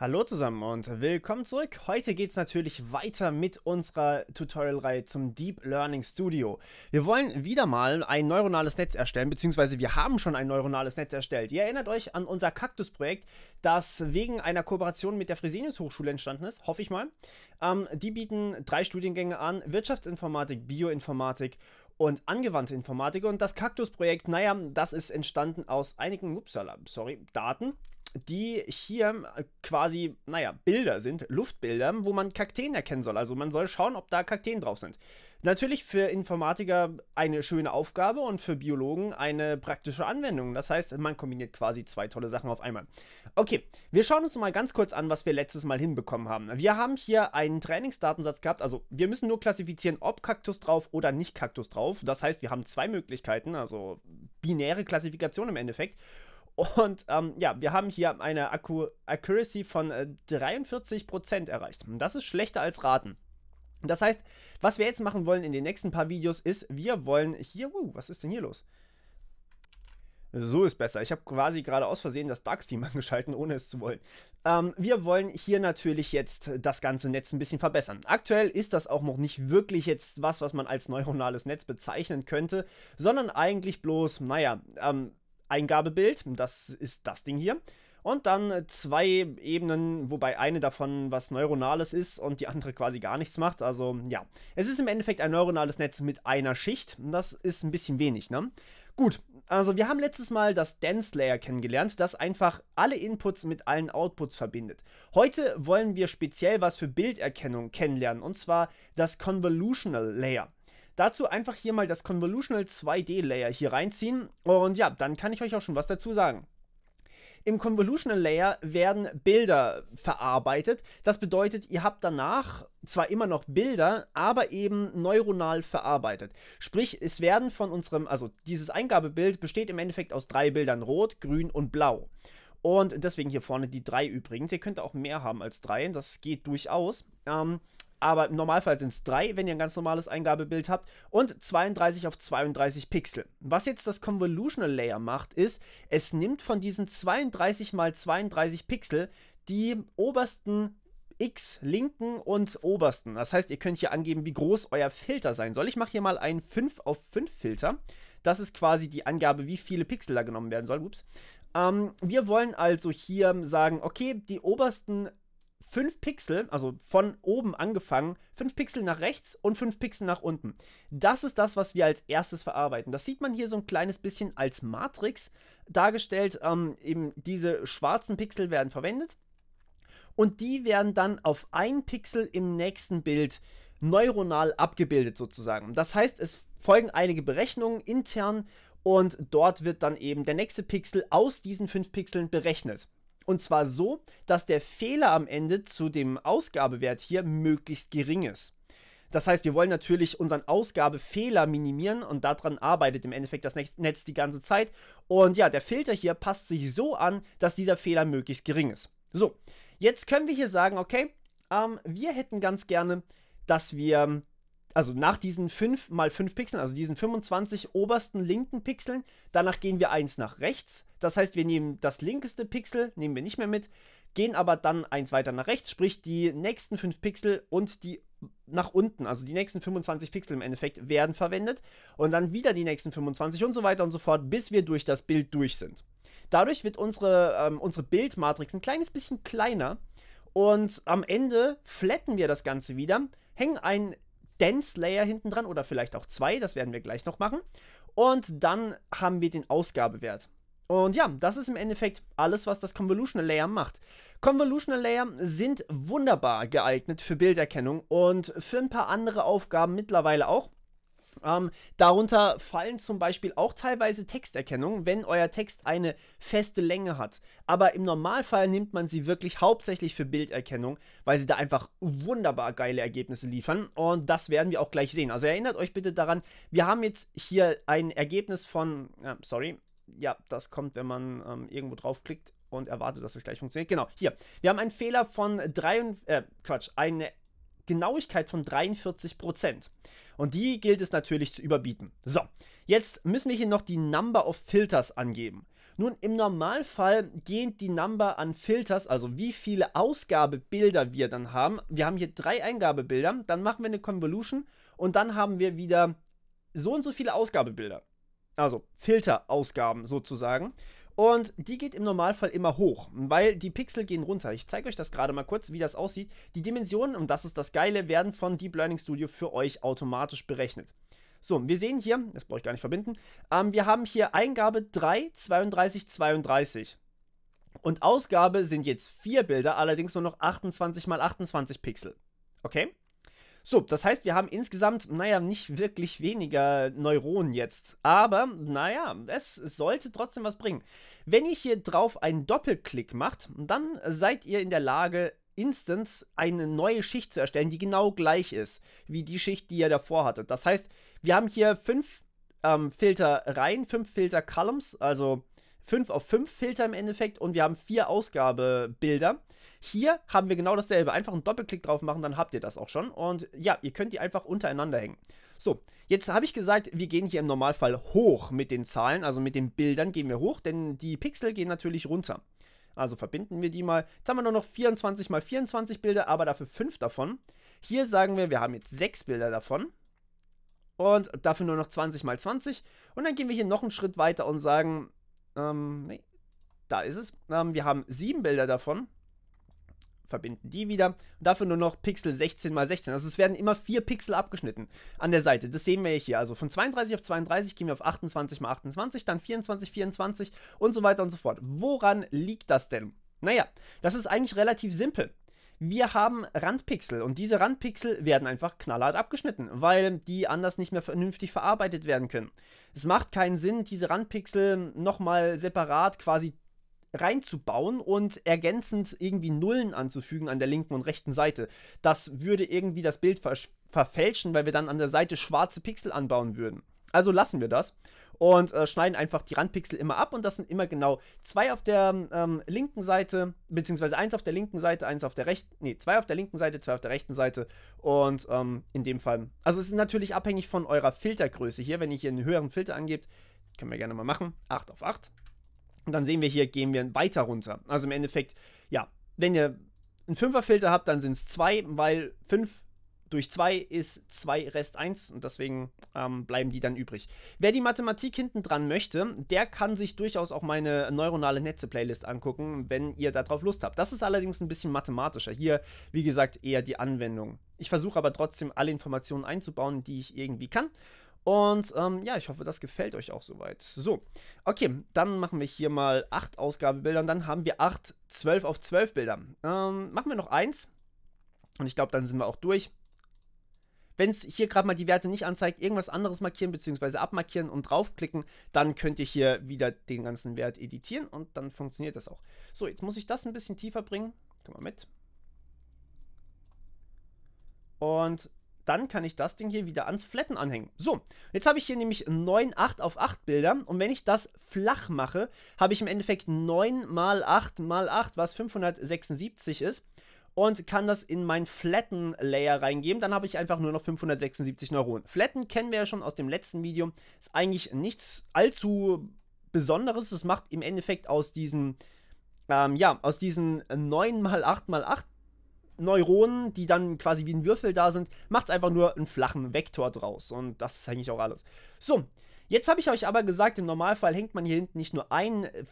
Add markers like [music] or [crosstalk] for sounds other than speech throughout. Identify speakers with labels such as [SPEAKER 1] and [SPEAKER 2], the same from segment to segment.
[SPEAKER 1] Hallo zusammen und willkommen zurück. Heute geht es natürlich weiter mit unserer Tutorial-Reihe zum Deep Learning Studio. Wir wollen wieder mal ein neuronales Netz erstellen, beziehungsweise wir haben schon ein neuronales Netz erstellt. Ihr erinnert euch an unser Kaktus-Projekt, das wegen einer Kooperation mit der Fresenius Hochschule entstanden ist, hoffe ich mal. Ähm, die bieten drei Studiengänge an, Wirtschaftsinformatik, Bioinformatik und angewandte Informatik. Und das Kaktus-Projekt, naja, das ist entstanden aus einigen, upsala, sorry, Daten die hier äh, quasi, naja, Bilder sind, Luftbilder, wo man Kakteen erkennen soll. Also man soll schauen, ob da Kakteen drauf sind. Natürlich für Informatiker eine schöne Aufgabe und für Biologen eine praktische Anwendung. Das heißt, man kombiniert quasi zwei tolle Sachen auf einmal. Okay, wir schauen uns mal ganz kurz an, was wir letztes Mal hinbekommen haben. Wir haben hier einen Trainingsdatensatz gehabt. Also wir müssen nur klassifizieren, ob Kaktus drauf oder nicht Kaktus drauf. Das heißt, wir haben zwei Möglichkeiten, also binäre Klassifikation im Endeffekt. Und ähm, ja, wir haben hier eine Accu Accuracy von äh, 43% erreicht. Das ist schlechter als raten. Das heißt, was wir jetzt machen wollen in den nächsten paar Videos ist, wir wollen hier, uh, was ist denn hier los? So ist besser. Ich habe quasi gerade aus Versehen das Dark Theme [laughs] angeschalten, ohne es zu wollen. Ähm, wir wollen hier natürlich jetzt das ganze Netz ein bisschen verbessern. Aktuell ist das auch noch nicht wirklich jetzt was, was man als neuronales Netz bezeichnen könnte, sondern eigentlich bloß, naja, ähm, Eingabebild, das ist das Ding hier. Und dann äh, zwei Ebenen, wobei eine davon was Neuronales ist und die andere quasi gar nichts macht. Also ja, es ist im Endeffekt ein neuronales Netz mit einer Schicht. Das ist ein bisschen wenig, ne? Gut, also wir haben letztes Mal das Dense Layer kennengelernt, das einfach alle Inputs mit allen Outputs verbindet. Heute wollen wir speziell was für Bilderkennung kennenlernen, und zwar das Convolutional Layer. Dazu einfach hier mal das Convolutional 2D Layer hier reinziehen und ja, dann kann ich euch auch schon was dazu sagen. Im Convolutional Layer werden Bilder verarbeitet. Das bedeutet, ihr habt danach zwar immer noch Bilder, aber eben neuronal verarbeitet. Sprich, es werden von unserem, also dieses Eingabebild besteht im Endeffekt aus drei Bildern, rot, grün und blau. Und deswegen hier vorne die drei übrigens. Ihr könnt auch mehr haben als drei, das geht durchaus. Ähm, aber im Normalfall sind es drei, wenn ihr ein ganz normales Eingabebild habt und 32 auf 32 Pixel. Was jetzt das Convolutional Layer macht, ist, es nimmt von diesen 32 mal 32 Pixel die obersten X linken und obersten. Das heißt, ihr könnt hier angeben, wie groß euer Filter sein soll. Ich mache hier mal einen 5 auf 5 Filter. Das ist quasi die Angabe, wie viele Pixel da genommen werden sollen. Ups. Ähm, wir wollen also hier sagen, okay, die obersten fünf Pixel, also von oben angefangen, fünf Pixel nach rechts und fünf Pixel nach unten. Das ist das, was wir als erstes verarbeiten. Das sieht man hier so ein kleines bisschen als Matrix dargestellt. Ähm, eben diese schwarzen Pixel werden verwendet und die werden dann auf ein Pixel im nächsten Bild neuronal abgebildet sozusagen. Das heißt, es folgen einige Berechnungen intern und dort wird dann eben der nächste Pixel aus diesen fünf Pixeln berechnet. Und zwar so, dass der Fehler am Ende zu dem Ausgabewert hier möglichst gering ist. Das heißt, wir wollen natürlich unseren Ausgabefehler minimieren und daran arbeitet im Endeffekt das Netz die ganze Zeit. Und ja, der Filter hier passt sich so an, dass dieser Fehler möglichst gering ist. So, jetzt können wir hier sagen, okay, ähm, wir hätten ganz gerne, dass wir also nach diesen 5 mal 5 Pixeln, also diesen 25 obersten linken Pixeln, danach gehen wir eins nach rechts. Das heißt, wir nehmen das linkeste Pixel, nehmen wir nicht mehr mit, gehen aber dann eins weiter nach rechts, sprich die nächsten 5 Pixel und die nach unten, also die nächsten 25 Pixel im Endeffekt werden verwendet und dann wieder die nächsten 25 und so weiter und so fort, bis wir durch das Bild durch sind. Dadurch wird unsere, ähm, unsere Bildmatrix ein kleines bisschen kleiner und am Ende flatten wir das Ganze wieder, hängen ein Dense Layer hinten dran oder vielleicht auch zwei, das werden wir gleich noch machen. Und dann haben wir den Ausgabewert. Und ja, das ist im Endeffekt alles, was das Convolutional Layer macht. Convolutional Layer sind wunderbar geeignet für Bilderkennung und für ein paar andere Aufgaben mittlerweile auch. Ähm, darunter fallen zum Beispiel auch teilweise Texterkennungen, wenn euer Text eine feste Länge hat. Aber im Normalfall nimmt man sie wirklich hauptsächlich für Bilderkennung, weil sie da einfach wunderbar geile Ergebnisse liefern. Und das werden wir auch gleich sehen. Also erinnert euch bitte daran, wir haben jetzt hier ein Ergebnis von, äh, sorry, ja, das kommt, wenn man ähm, irgendwo draufklickt und erwartet, dass es gleich funktioniert. Genau, hier. Wir haben einen Fehler von drei, äh, Quatsch, eine Genauigkeit von 43%. Prozent Und die gilt es natürlich zu überbieten. So, jetzt müssen wir hier noch die Number of Filters angeben. Nun, im Normalfall gehen die Number an Filters, also wie viele Ausgabebilder wir dann haben. Wir haben hier drei Eingabebilder, dann machen wir eine Convolution und dann haben wir wieder so und so viele Ausgabebilder. Also Filterausgaben sozusagen. Und die geht im Normalfall immer hoch, weil die Pixel gehen runter. Ich zeige euch das gerade mal kurz, wie das aussieht. Die Dimensionen, und das ist das Geile, werden von Deep Learning Studio für euch automatisch berechnet. So, wir sehen hier, das brauche ich gar nicht verbinden, ähm, wir haben hier Eingabe 3, 32, 32. Und Ausgabe sind jetzt vier Bilder, allerdings nur noch 28 mal 28 Pixel. Okay? So, das heißt, wir haben insgesamt, naja, nicht wirklich weniger Neuronen jetzt. Aber, naja, es sollte trotzdem was bringen. Wenn ihr hier drauf einen Doppelklick macht, dann seid ihr in der Lage, instant eine neue Schicht zu erstellen, die genau gleich ist wie die Schicht, die ihr davor hattet. Das heißt, wir haben hier fünf ähm, Filter rein, fünf Filter Columns, also fünf auf fünf Filter im Endeffekt und wir haben vier Ausgabebilder. Hier haben wir genau dasselbe. Einfach einen Doppelklick drauf machen, dann habt ihr das auch schon. Und ja, ihr könnt die einfach untereinander hängen. So, jetzt habe ich gesagt, wir gehen hier im Normalfall hoch mit den Zahlen, also mit den Bildern gehen wir hoch, denn die Pixel gehen natürlich runter. Also verbinden wir die mal. Jetzt haben wir nur noch 24 mal 24 Bilder, aber dafür 5 davon. Hier sagen wir, wir haben jetzt 6 Bilder davon. Und dafür nur noch 20 mal 20. Und dann gehen wir hier noch einen Schritt weiter und sagen, ähm, nee, da ist es. Ähm, wir haben 7 Bilder davon verbinden die wieder. Und dafür nur noch Pixel 16 mal 16. Also es werden immer vier Pixel abgeschnitten an der Seite. Das sehen wir hier. Also von 32 auf 32 gehen wir auf 28 mal 28, dann 24, 24 und so weiter und so fort. Woran liegt das denn? Naja, das ist eigentlich relativ simpel. Wir haben Randpixel und diese Randpixel werden einfach knallhart abgeschnitten, weil die anders nicht mehr vernünftig verarbeitet werden können. Es macht keinen Sinn, diese Randpixel nochmal separat quasi reinzubauen und ergänzend irgendwie Nullen anzufügen an der linken und rechten Seite. Das würde irgendwie das Bild ver verfälschen, weil wir dann an der Seite schwarze Pixel anbauen würden. Also lassen wir das und äh, schneiden einfach die Randpixel immer ab und das sind immer genau zwei auf der ähm, linken Seite, beziehungsweise eins auf der linken Seite, eins auf der rechten, nee, zwei auf der linken Seite, zwei auf der rechten Seite und ähm, in dem Fall, also es ist natürlich abhängig von eurer Filtergröße hier, wenn ihr hier einen höheren Filter angebt, können wir gerne mal machen, 8 auf 8, und dann sehen wir hier, gehen wir weiter runter. Also im Endeffekt, ja, wenn ihr einen Fünferfilter habt, dann sind es zwei, weil fünf durch 2 ist 2 Rest 1 und deswegen ähm, bleiben die dann übrig. Wer die Mathematik hinten dran möchte, der kann sich durchaus auch meine neuronale Netze-Playlist angucken, wenn ihr darauf Lust habt. Das ist allerdings ein bisschen mathematischer. Hier, wie gesagt, eher die Anwendung. Ich versuche aber trotzdem alle Informationen einzubauen, die ich irgendwie kann. Und ähm, ja, ich hoffe, das gefällt euch auch soweit. So, okay, dann machen wir hier mal acht Ausgabebilder und dann haben wir acht 12 auf 12 Bilder. Ähm, machen wir noch eins und ich glaube, dann sind wir auch durch. Wenn es hier gerade mal die Werte nicht anzeigt, irgendwas anderes markieren bzw. abmarkieren und draufklicken, dann könnt ihr hier wieder den ganzen Wert editieren und dann funktioniert das auch. So, jetzt muss ich das ein bisschen tiefer bringen. Komm mal mit. Und dann kann ich das Ding hier wieder ans Flatten anhängen. So, jetzt habe ich hier nämlich 9 8 auf 8 Bilder und wenn ich das flach mache, habe ich im Endeffekt 9 mal 8 mal 8, was 576 ist und kann das in mein Flatten Layer reingeben, dann habe ich einfach nur noch 576 Neuronen. Flatten kennen wir ja schon aus dem letzten Video, ist eigentlich nichts allzu besonderes, es macht im Endeffekt aus diesen ähm, ja, aus diesen 9 mal 8 mal 8 Neuronen, die dann quasi wie ein Würfel da sind, macht einfach nur einen flachen Vektor draus. Und das ist eigentlich auch alles. So, Jetzt habe ich euch aber gesagt, im Normalfall hängt man hier hinten nicht nur ein, äh,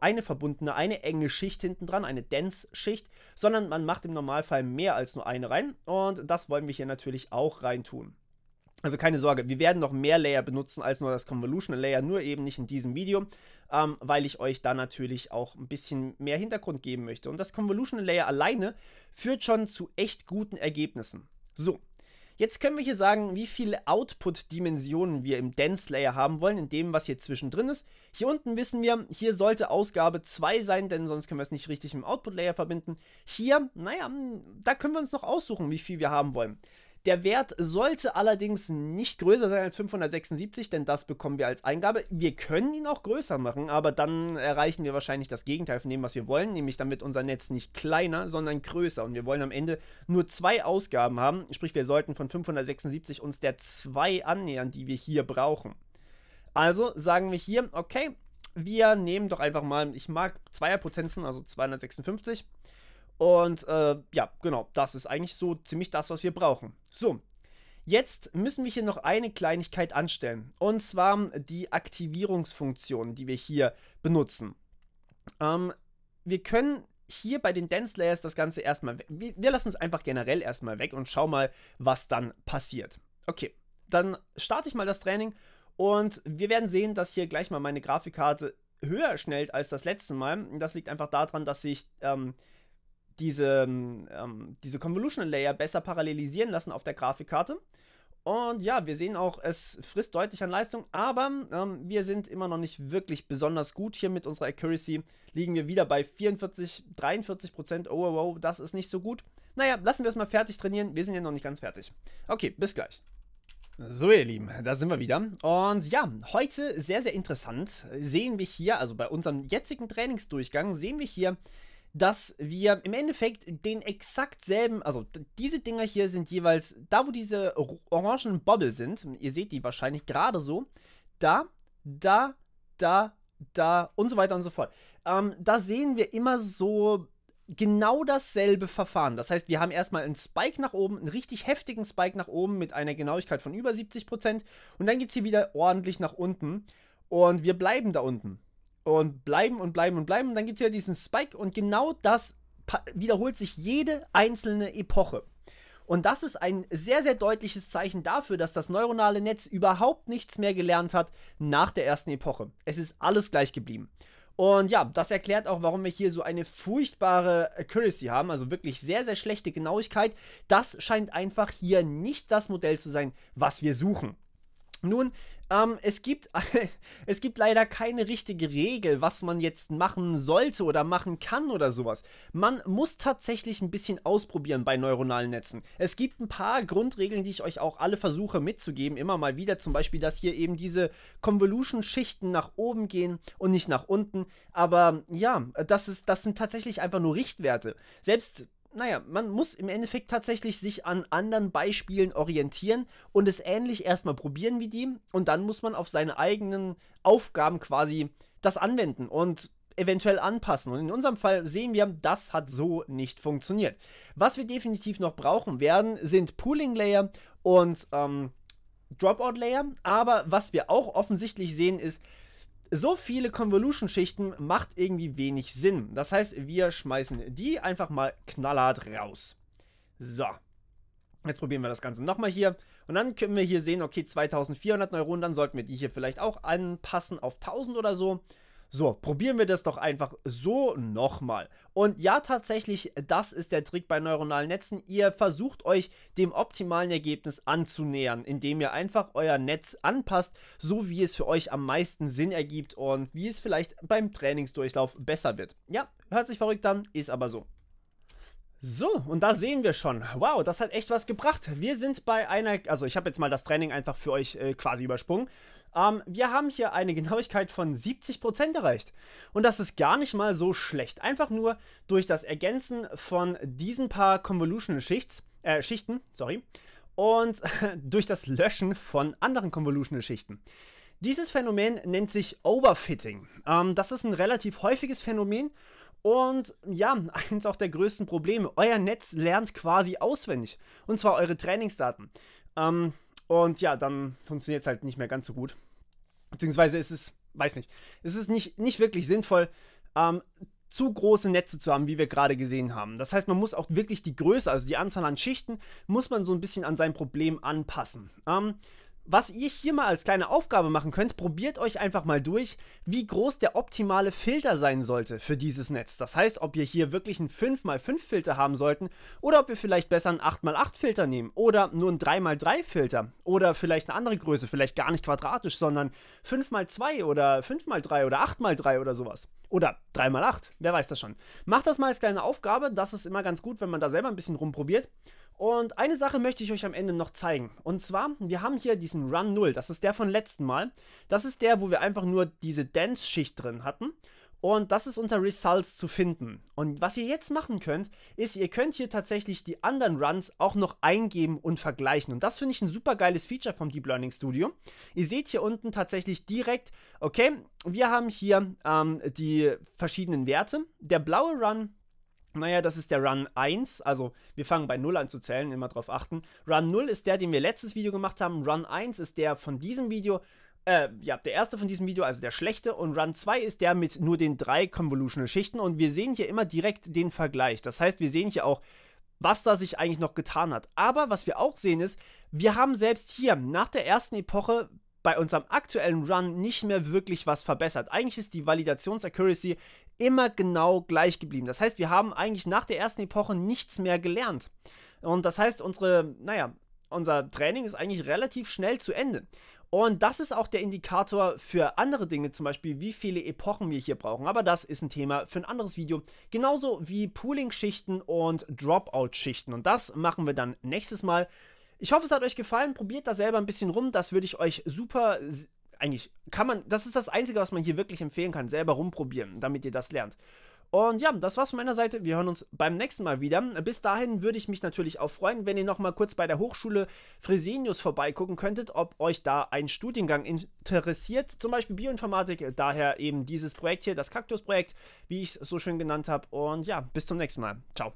[SPEAKER 1] eine verbundene, eine enge Schicht hinten dran, eine Dense-Schicht, sondern man macht im Normalfall mehr als nur eine rein. Und das wollen wir hier natürlich auch reintun. Also keine Sorge, wir werden noch mehr Layer benutzen als nur das Convolutional Layer, nur eben nicht in diesem Video, ähm, weil ich euch da natürlich auch ein bisschen mehr Hintergrund geben möchte. Und das Convolutional Layer alleine führt schon zu echt guten Ergebnissen. So, jetzt können wir hier sagen, wie viele Output-Dimensionen wir im Dense Layer haben wollen, in dem, was hier zwischendrin ist. Hier unten wissen wir, hier sollte Ausgabe 2 sein, denn sonst können wir es nicht richtig im Output-Layer verbinden. Hier, naja, da können wir uns noch aussuchen, wie viel wir haben wollen. Der Wert sollte allerdings nicht größer sein als 576, denn das bekommen wir als Eingabe. Wir können ihn auch größer machen, aber dann erreichen wir wahrscheinlich das Gegenteil von dem, was wir wollen, nämlich damit unser Netz nicht kleiner, sondern größer. Und wir wollen am Ende nur zwei Ausgaben haben, sprich wir sollten von 576 uns der zwei annähern, die wir hier brauchen. Also sagen wir hier, okay, wir nehmen doch einfach mal, ich mag Zweierpotenzen, also 256. Und äh, ja, genau, das ist eigentlich so ziemlich das, was wir brauchen. So, jetzt müssen wir hier noch eine Kleinigkeit anstellen. Und zwar die Aktivierungsfunktion, die wir hier benutzen. Ähm, wir können hier bei den Dance Layers das Ganze erstmal weg. Wir, lassen es einfach generell erstmal weg und schauen mal, was dann passiert. Okay, dann starte ich mal das Training und wir werden sehen, dass hier gleich mal meine Grafikkarte höher schnellt als das letzte Mal. Das liegt einfach daran, dass ich ähm, diese, ähm, diese Convolutional Layer besser parallelisieren lassen auf der Grafikkarte. Und ja, wir sehen auch, es frisst deutlich an Leistung, aber ähm, wir sind immer noch nicht wirklich besonders gut hier mit unserer Accuracy. Liegen wir wieder bei 44, 43 Prozent. Oh, wow, oh, oh, das ist nicht so gut. Naja, lassen wir es mal fertig trainieren. Wir sind ja noch nicht ganz fertig. Okay, bis gleich. So, ihr Lieben, da sind wir wieder. Und ja, heute sehr, sehr interessant sehen wir hier, also bei unserem jetzigen Trainingsdurchgang, sehen wir hier dass wir im Endeffekt den exakt selben, also diese Dinger hier sind jeweils, da wo diese orangenen Bobble sind, ihr seht die wahrscheinlich gerade so, da, da, da, da und so weiter und so fort. Ähm, da sehen wir immer so genau dasselbe Verfahren. Das heißt, wir haben erstmal einen Spike nach oben, einen richtig heftigen Spike nach oben mit einer Genauigkeit von über 70% und dann geht es hier wieder ordentlich nach unten und wir bleiben da unten und bleiben und bleiben und bleiben. Und dann gibt es ja diesen Spike und genau das wiederholt sich jede einzelne Epoche. Und das ist ein sehr, sehr deutliches Zeichen dafür, dass das neuronale Netz überhaupt nichts mehr gelernt hat nach der ersten Epoche. Es ist alles gleich geblieben. Und ja, das erklärt auch, warum wir hier so eine furchtbare Accuracy haben, also wirklich sehr, sehr schlechte Genauigkeit. Das scheint einfach hier nicht das Modell zu sein, was wir suchen. Nun, ähm, es, gibt, [laughs] es gibt leider keine richtige Regel, was man jetzt machen sollte oder machen kann oder sowas. Man muss tatsächlich ein bisschen ausprobieren bei neuronalen Netzen. Es gibt ein paar Grundregeln, die ich euch auch alle versuche mitzugeben, immer mal wieder. Zum Beispiel, dass hier eben diese Convolution-Schichten nach oben gehen und nicht nach unten. Aber ja, das, ist, das sind tatsächlich einfach nur Richtwerte. Selbst naja, man muss im Endeffekt tatsächlich sich an anderen Beispielen orientieren und es ähnlich erstmal probieren wie die und dann muss man auf seine eigenen Aufgaben quasi das anwenden und eventuell anpassen. Und in unserem Fall sehen wir, das hat so nicht funktioniert. Was wir definitiv noch brauchen werden, sind Pooling Layer und ähm, Dropout Layer. Aber was wir auch offensichtlich sehen, ist, so viele Convolution-Schichten macht irgendwie wenig Sinn. Das heißt, wir schmeißen die einfach mal knallhart raus. So. Jetzt probieren wir das Ganze nochmal hier. Und dann können wir hier sehen, okay, 2400 Neuronen, dann sollten wir die hier vielleicht auch anpassen auf 1000 oder so. So, probieren wir das doch einfach so nochmal. Und ja, tatsächlich, das ist der Trick bei neuronalen Netzen. Ihr versucht euch dem optimalen Ergebnis anzunähern, indem ihr einfach euer Netz anpasst, so wie es für euch am meisten Sinn ergibt und wie es vielleicht beim Trainingsdurchlauf besser wird. Ja, hört sich verrückt an, ist aber so. So, und da sehen wir schon. Wow, das hat echt was gebracht. Wir sind bei einer, also ich habe jetzt mal das Training einfach für euch äh, quasi übersprungen. Ähm, wir haben hier eine Genauigkeit von 70% erreicht. Und das ist gar nicht mal so schlecht. Einfach nur durch das Ergänzen von diesen paar Convolutional Schichts, äh, Schichten, sorry, und [laughs] durch das Löschen von anderen Convolutional Schichten. Dieses Phänomen nennt sich Overfitting. Ähm, das ist ein relativ häufiges Phänomen und ja, [laughs] eins auch der größten Probleme. Euer Netz lernt quasi auswendig. Und zwar eure Trainingsdaten. Ähm, und ja, dann funktioniert es halt nicht mehr ganz so gut. Beziehungsweise ist es, weiß nicht, ist es ist nicht, nicht wirklich sinnvoll, ähm, zu große Netze zu haben, wie wir gerade gesehen haben. Das heißt, man muss auch wirklich die Größe, also die Anzahl an Schichten, muss man so ein bisschen an sein Problem anpassen. Ähm, was ihr hier mal als kleine Aufgabe machen könnt, probiert euch einfach mal durch, wie groß der optimale Filter sein sollte für dieses Netz. Das heißt, ob ihr hier wirklich einen 5x5 Filter haben sollten oder ob wir vielleicht besser einen 8x8 Filter nehmen oder nur einen 3x3 Filter oder vielleicht eine andere Größe, vielleicht gar nicht quadratisch, sondern 5x2 oder 5x3 oder 8x3 oder sowas. Oder 3x8, wer weiß das schon. Macht das mal als kleine Aufgabe, das ist immer ganz gut, wenn man da selber ein bisschen rumprobiert. Und eine Sache möchte ich euch am Ende noch zeigen. Und zwar, wir haben hier diesen Run 0. Das ist der von letzten Mal. Das ist der, wo wir einfach nur diese Dance-Schicht drin hatten. Und das ist unter Results zu finden. Und was ihr jetzt machen könnt, ist, ihr könnt hier tatsächlich die anderen Runs auch noch eingeben und vergleichen. Und das finde ich ein super geiles Feature vom Deep Learning Studio. Ihr seht hier unten tatsächlich direkt, okay, wir haben hier ähm, die verschiedenen Werte. Der blaue Run naja, das ist der Run 1. Also, wir fangen bei 0 an zu zählen, immer drauf achten. Run 0 ist der, den wir letztes Video gemacht haben. Run 1 ist der von diesem Video. Äh, ja, der erste von diesem Video, also der schlechte. Und Run 2 ist der mit nur den drei Convolutional Schichten. Und wir sehen hier immer direkt den Vergleich. Das heißt, wir sehen hier auch, was da sich eigentlich noch getan hat. Aber was wir auch sehen ist, wir haben selbst hier nach der ersten Epoche bei unserem aktuellen Run nicht mehr wirklich was verbessert. Eigentlich ist die Validationsaccuracy immer genau gleich geblieben. Das heißt, wir haben eigentlich nach der ersten Epoche nichts mehr gelernt. Und das heißt, unsere, naja, unser Training ist eigentlich relativ schnell zu Ende. Und das ist auch der Indikator für andere Dinge, zum Beispiel wie viele Epochen wir hier brauchen. Aber das ist ein Thema für ein anderes Video. Genauso wie Pooling-Schichten und Dropout-Schichten. Und das machen wir dann nächstes Mal. Ich hoffe, es hat euch gefallen. Probiert da selber ein bisschen rum. Das würde ich euch super eigentlich kann man, das ist das Einzige, was man hier wirklich empfehlen kann, selber rumprobieren, damit ihr das lernt. Und ja, das war's von meiner Seite. Wir hören uns beim nächsten Mal wieder. Bis dahin würde ich mich natürlich auch freuen, wenn ihr nochmal kurz bei der Hochschule Fresenius vorbeigucken könntet, ob euch da ein Studiengang interessiert. Zum Beispiel Bioinformatik, daher eben dieses Projekt hier, das Kaktus-Projekt, wie ich es so schön genannt habe. Und ja, bis zum nächsten Mal. Ciao.